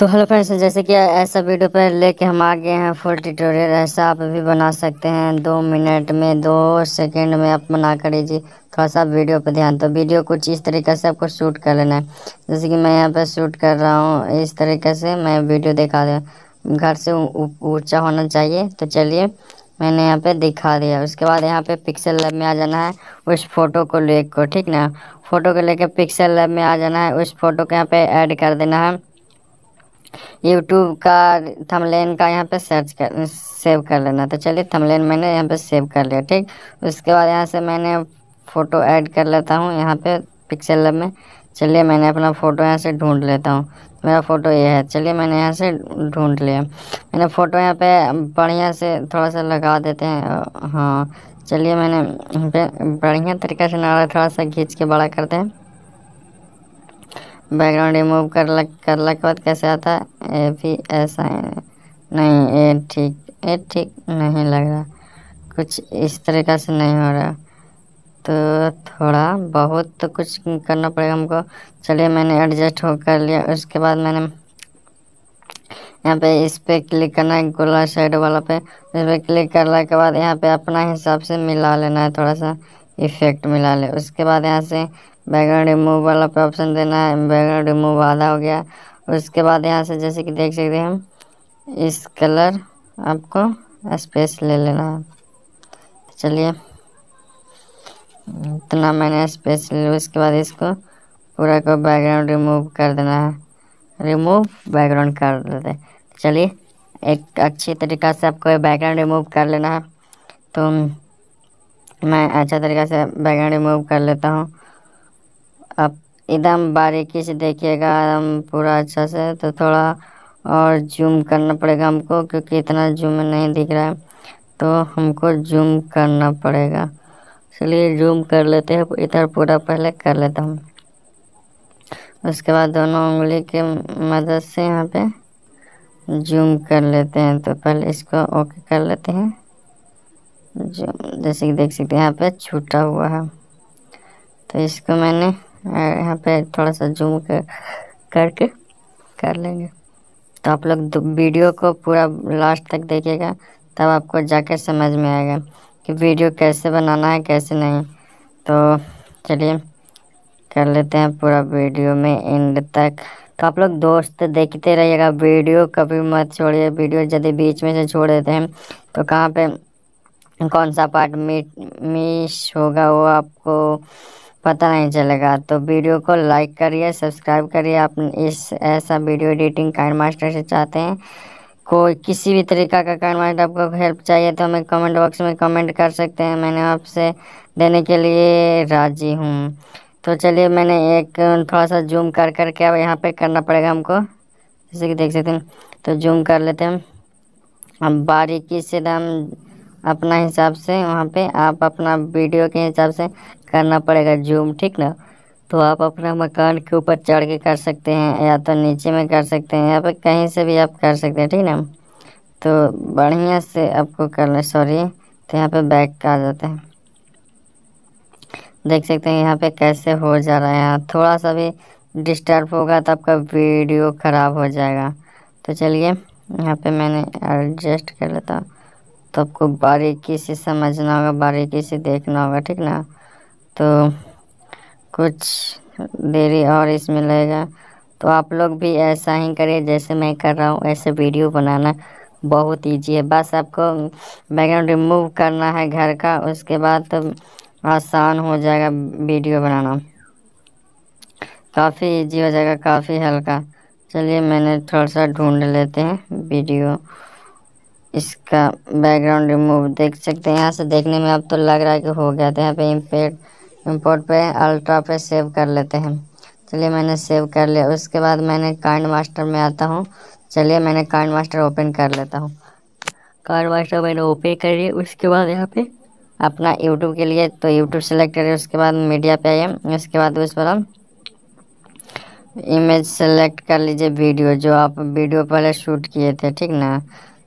तो hello friends जैसे कि ऐसा वीडियो पर लेके हम आ गए हैं फुल ट्यूटोरियल ऐसा आप भी बना सकते हैं दो मिनट में दो सेकंड में आप बना कर लीजिए थोड़ा सा वीडियो पर ध्यान तो वीडियो कुछ इस तरीके से आपको शूट कर लेना है जैसे कि मैं यहाँ पर शूट कर रहा हूँ इस तरीके से मैं वीडियो दिखा दिया घर से ऊँचा होना चाहिए तो चलिए मैंने यहाँ पर दिखा दिया उसके बाद यहाँ पर पिक्सल लैब में आ जाना है उस फोटो को ले ठीक ना फोटो को लेकर पिक्सल लैब में आ जाना है उस फोटो को यहाँ पर ऐड कर देना है यूट्यूब का थमलेन का यहाँ पे सर्च कर सेव कर लेना तो चलिए थमलेन मैंने यहाँ पे सेव कर लिया ठीक उसके बाद यहाँ से मैंने फ़ोटो ऐड कर लेता हूँ यहाँ पे पिक्सल में चलिए मैंने अपना फ़ोटो यहाँ से ढूंढ लेता हूँ मेरा फ़ोटो ये है चलिए मैंने यहाँ से ढूंढ लिया मैंने फ़ोटो यहाँ पे बढ़िया से थोड़ा सा लगा देते हैं हाँ चलिए मैंने यहाँ पे बढ़िया तरीके से नारा थोड़ा सा खींच के बड़ा करते हैं बैकग्राउंड रिमूव कर करला करला के बाद कैसे आता है ए भी ऐसा है नहीं ये ठीक ये ठीक नहीं लग रहा कुछ इस तरीके से नहीं हो रहा तो थोड़ा बहुत तो कुछ करना पड़ेगा हमको चलिए मैंने एडजस्ट हो कर लिया उसके बाद मैंने यहाँ पे इस पर क्लिक करना है गोला साइड वाला पे इस पर क्लिक करने के बाद यहाँ पे अपना हिसाब से मिला लेना है थोड़ा सा इफेक्ट मिला ले उसके बाद यहाँ से बैकग्राउंड रिमूव वाला पे ऑप्शन देना है बैकग्राउंड रिमूव आधा हो गया उसके बाद यहाँ से जैसे कि देख सकते हैं हम इस कलर आपको स्पेस ले लेना है चलिए इतना मैंने स्पेस ले लिया उसके बाद इसको पूरा को बैकग्राउंड रिमूव कर देना है रिमूव बैकग्राउंड कर देते चलिए एक अच्छी तरीक़ा से आपको बैकग्राउंड रिमूव कर लेना है तो मैं अच्छा तरीके से बैगन रिमूव कर लेता हूँ अब एकदम बारीकी से देखिएगा एकदम पूरा अच्छा से तो थोड़ा और जूम करना पड़ेगा हमको क्योंकि इतना जूम नहीं दिख रहा है तो हमको जूम करना पड़ेगा इसलिए जूम कर लेते हैं इधर पूरा पहले कर लेता हूँ उसके बाद दोनों उंगली के मदद से यहाँ पे जूम कर लेते हैं तो पहले इसको ओके कर लेते हैं जो जैसे कि देख सकते हैं यहाँ पे छूटा हुआ है तो इसको मैंने यहाँ पे थोड़ा सा जूम कर करके कर लेंगे तो आप लोग वीडियो को पूरा लास्ट तक देखिएगा तब आपको जाकर समझ में आएगा कि वीडियो कैसे बनाना है कैसे नहीं तो चलिए कर लेते हैं पूरा वीडियो में एंड तक तो आप लोग दोस्त देखते रहिएगा वीडियो कभी मत छोड़िए वीडियो यदि बीच में से छोड़ देते हैं तो कहाँ पे कौन सा पार्ट मिस होगा वो आपको पता नहीं चलेगा तो वीडियो को लाइक करिए सब्सक्राइब करिए आप इस ऐसा वीडियो एडिटिंग काइंड मास्टर से चाहते हैं कोई किसी भी तरीका का काइन मास्टर आपको हेल्प चाहिए तो हमें कमेंट बॉक्स में कमेंट कर सकते हैं मैंने आपसे देने के लिए राजी हूँ तो चलिए मैंने एक थोड़ा सा जूम कर कर के अब यहाँ पे करना पड़ेगा हमको जैसे कि देख सकते हैं तो जूम कर लेते हैं हम बारीकी से हम अपना हिसाब से वहाँ पे आप अपना वीडियो के हिसाब से करना पड़ेगा जूम ठीक ना तो आप अपना मकान के ऊपर चढ़ के कर सकते हैं या तो नीचे में कर सकते हैं या फिर कहीं से भी आप कर सकते हैं ठीक ना तो बढ़िया से आपको करना सॉरी तो यहाँ पे बैक आ जाते हैं देख सकते हैं यहाँ पे कैसे हो जा रहा है हाँ, थोड़ा सा भी डिस्टर्ब होगा तो आपका वीडियो ख़राब हो जाएगा तो चलिए यहाँ पे मैंने एडजस्ट कर लेता हूँ तो आपको बारीकी से समझना होगा बारीकी से देखना होगा ठीक ना तो कुछ देरी और इसमें लगेगा तो आप लोग भी ऐसा ही करिए जैसे मैं कर रहा हूँ ऐसे वीडियो बनाना बहुत ईजी है बस आपको बैकग्राउंड रिमूव करना है घर का उसके बाद तो आसान हो जाएगा वीडियो बनाना काफ़ी ईजी हो जाएगा काफ़ी हल्का चलिए मैंने थोड़ा सा ढूंढ लेते हैं वीडियो इसका बैकग्राउंड रिमूव देख सकते हैं यहाँ से देखने में अब तो लग रहा है कि हो गया तो यहाँ पे इम्पेक्ट इम्पोर्ट पे अल्ट्रा पे सेव कर लेते हैं चलिए मैंने सेव कर लिया उसके बाद मैंने कार्ड मास्टर में आता हूँ चलिए मैंने कार्ड मास्टर ओपन कर लेता हूँ कार्ड मास्टर मैंने ओपन करिए उसके बाद यहाँ पे अपना यूट्यूब के लिए तो यूट्यूब सेलेक्ट करिए उसके बाद मीडिया पे आइए उसके बाद उस पर इमेज सेलेक्ट कर लीजिए वीडियो जो आप वीडियो पहले शूट किए थे ठीक ना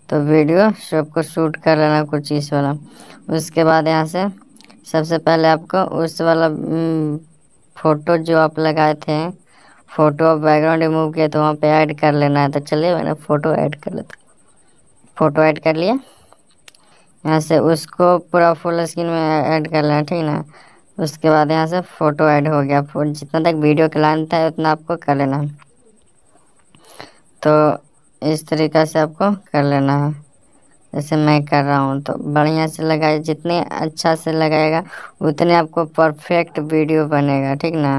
तो वीडियो सबको शूट कर लेना कुछ इस वाला उसके बाद यहाँ से सबसे पहले आपको उस वाला फ़ोटो जो आप लगाए थे फ़ोटो बैकग्राउंड रिमूव किया तो वहाँ पे ऐड कर लेना है तो चलिए मैंने फ़ोटो ऐड कर लेता फ़ोटो ऐड कर लिया यहाँ से उसको पूरा फुल स्क्रीन में ऐड कर लेना ठीक ना उसके बाद यहाँ से फ़ोटो ऐड हो गया जितना तक वीडियो का है उतना आपको कर लेना तो इस तरीक़ा से आपको कर लेना है जैसे मैं कर रहा हूँ तो बढ़िया से लगाए जितने अच्छा से लगाएगा उतने आपको परफेक्ट वीडियो बनेगा ठीक ना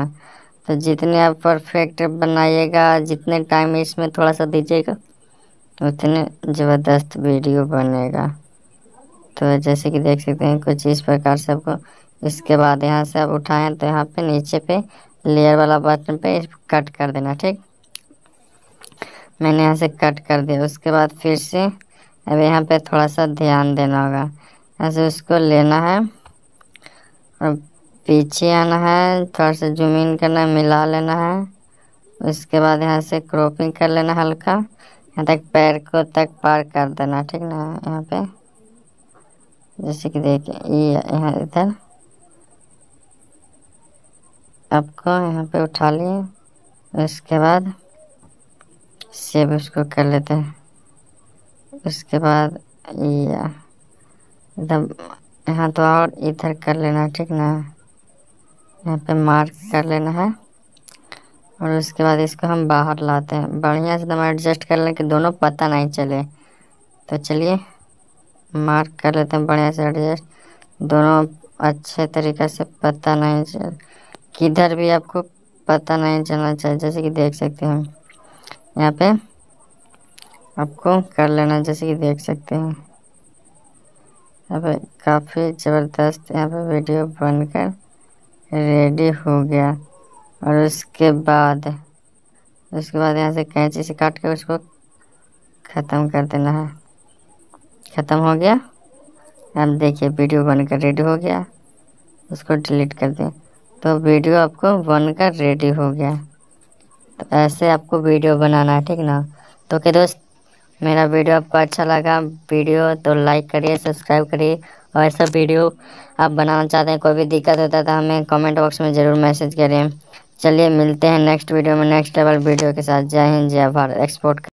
तो जितने आप परफेक्ट बनाइएगा जितने टाइम इसमें थोड़ा सा दीजिएगा उतने ज़बरदस्त वीडियो बनेगा तो जैसे कि देख सकते हैं कुछ इस प्रकार से आपको इसके बाद यहाँ से आप उठाएँ तो यहाँ पे नीचे पे लेयर वाला बटन पे कट कर देना ठीक मैंने यहाँ से कट कर दिया उसके बाद फिर से अब यहाँ पे थोड़ा सा ध्यान देना होगा ऐसे उसको लेना है और पीछे आना है थोड़ा सा जूम इन करना है मिला लेना है उसके बाद यहाँ से क्रॉपिंग कर लेना हल्का यहाँ तक पैर को तक पार कर देना ठीक ना यहाँ पे जैसे कि देखिए ये यहाँ इधर आपको यहाँ पे उठा लिए उसके बाद सेव उसको कर लेते हैं उसके बाद या एकदम यहाँ तो और इधर कर लेना ठीक ना यहाँ पे मार्क कर लेना है और उसके बाद इसको हम बाहर लाते हैं बढ़िया से एकदम एडजस्ट कर लें कि दोनों पता नहीं चले तो चलिए मार्क कर लेते हैं बढ़िया से एडजस्ट दोनों अच्छे तरीके से पता नहीं चल किधर भी आपको पता नहीं चलना चाहिए जैसे कि देख सकते हैं यहाँ पे आपको कर लेना जैसे कि देख सकते हैं यहाँ पे काफ़ी ज़बरदस्त यहाँ पे वीडियो बनकर रेडी हो गया और उसके बाद उसके बाद यहाँ से कैंची से काट के उसको ख़त्म कर देना है ख़त्म हो गया अब देखिए वीडियो बनकर रेडी हो गया उसको डिलीट कर दें तो वीडियो आपको बनकर रेडी हो गया तो ऐसे आपको वीडियो बनाना है ठीक ना तो ओके दोस्त मेरा वीडियो आपको अच्छा लगा वीडियो तो लाइक करिए सब्सक्राइब करिए और ऐसा वीडियो आप बनाना चाहते हैं कोई भी दिक्कत होता है तो हमें कमेंट बॉक्स में ज़रूर मैसेज करें चलिए मिलते हैं नेक्स्ट वीडियो में नेक्स्ट लेवल वीडियो के साथ जय हिंद जय भारत एक्सपोर्ट